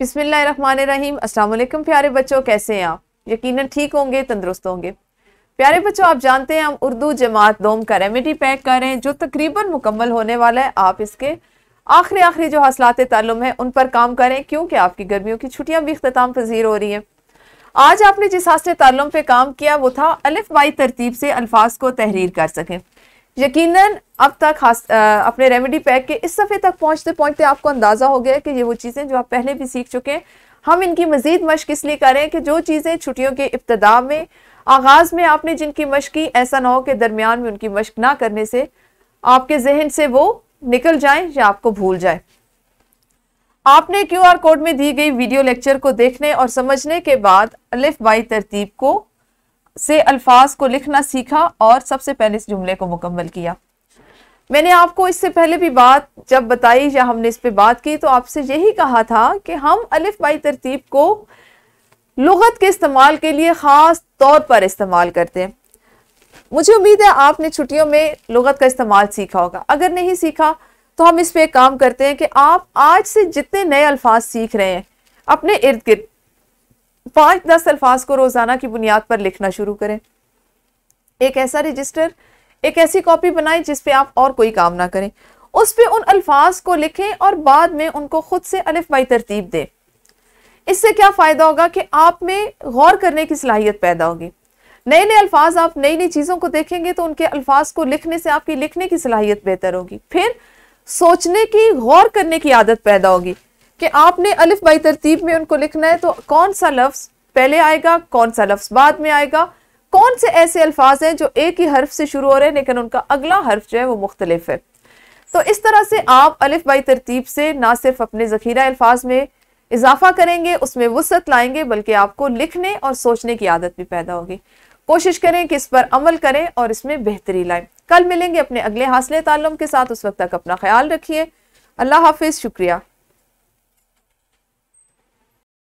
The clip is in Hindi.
बिसमीम अल्लाम प्यारे बच्चों कैसे हैं आप यकीनन ठीक होंगे तंदुरुस्त होंगे प्यारे बच्चों आप जानते हैं हम उर्दू जमात दोम का रेमेडी पैक कर रहे हैं जो तकरीबन मुकम्मल होने वाला है आप इसके आखिरी आखिरी जो हासिलात तालुम है उन पर काम करें क्योंकि आपकी गर्मियों की छुट्टियाँ भी अख्ताम पजीर हो रही हैं आज आपने जिस हासिल तालुम पर काम किया वो था अलिफ बाई तरतीब से अल्फाज को तहरीर कर सकें यकीनन अब तक हास, आ, अपने रेमेडी पैक के इस सफ़े तक पहुँचते पहुँचते आपको अंदाज़ा हो गया कि ये वो चीज़ें जो आप पहले भी सीख चुके हैं हम इनकी मज़ीद मश्क इसलिए करें कि जो चीज़ें छुट्टियों के इब्तदा में आगाज़ में आपने जिनकी मश्क की ऐसा ना हो कि दरमियान में उनकी मश्क ना करने से आपके जहन से वो निकल जाए या आपको भूल जाए आपने आर कोड में दी गई वीडियो लेक्चर को देखने और समझने के बाद अलिफ बाई तरतीब को से अल्फाज को लिखना सीखा और सबसे पहले इस जुमले को मुकम्मल किया मैंने आपको इससे पहले भी बात जब बताई या हमने इस पर बात की तो आपसे यही कहा था कि हम अलिफ बाई तरतीब को लगत के इस्तेमाल के लिए ख़ास तौर पर इस्तेमाल करते हैं मुझे उम्मीद है आपने छुट्टियों में लगत का इस्तेमाल सीखा होगा अगर नहीं सीखा तो हम इस पर काम करते हैं कि आप आज से जितने नए अल्फाज सीख रहे हैं अपने इर्द गिर्द पाँच दस अल्फाज को रोज़ाना की बुनियाद पर लिखना शुरू करें एक ऐसा रजिस्टर एक ऐसी कॉपी बनाएं जिस पे आप और कोई काम ना करें उस पर उन अल्फाज को लिखें और बाद में उनको खुद से अलिफ बाई तरतीब दें इससे क्या फ़ायदा होगा कि आप में गौर करने की सलाहियत पैदा होगी नए नए अल्फाज आप नई नई चीज़ों को देखेंगे तो उनके अल्फाज को लिखने से आपकी लिखने की सलाहियत बेहतर होगी फिर सोचने की गौर करने की आदत पैदा होगी कि आपने अलिफ बाई तरतीब में उनको लिखना है तो कौन सा लफ्ज़ पहले आएगा कौन सा लफ्ज़ बाद में आएगा कौन से ऐसे अल्फाज हैं जो एक ही हर्फ से शुरू हो रहे हैं लेकिन उनका अगला हर्फ जो है वो मुख्तलिफ है तो इस तरह से आप अलिफ बाई तरतीब से ना सिर्फ अपने ज़ख़ीरा अल्फाज में इजाफा करेंगे उसमें वसत लाएंगे बल्कि आपको लिखने और सोचने की आदत भी पैदा होगी कोशिश करें कि इस पर अमल करें और इसमें बेहतरी लाएं कल मिलेंगे अपने अगले हासिल तालम के साथ उस वक्त तक अपना ख्याल रखिए अल्लाह हाफिज़ शुक्रिया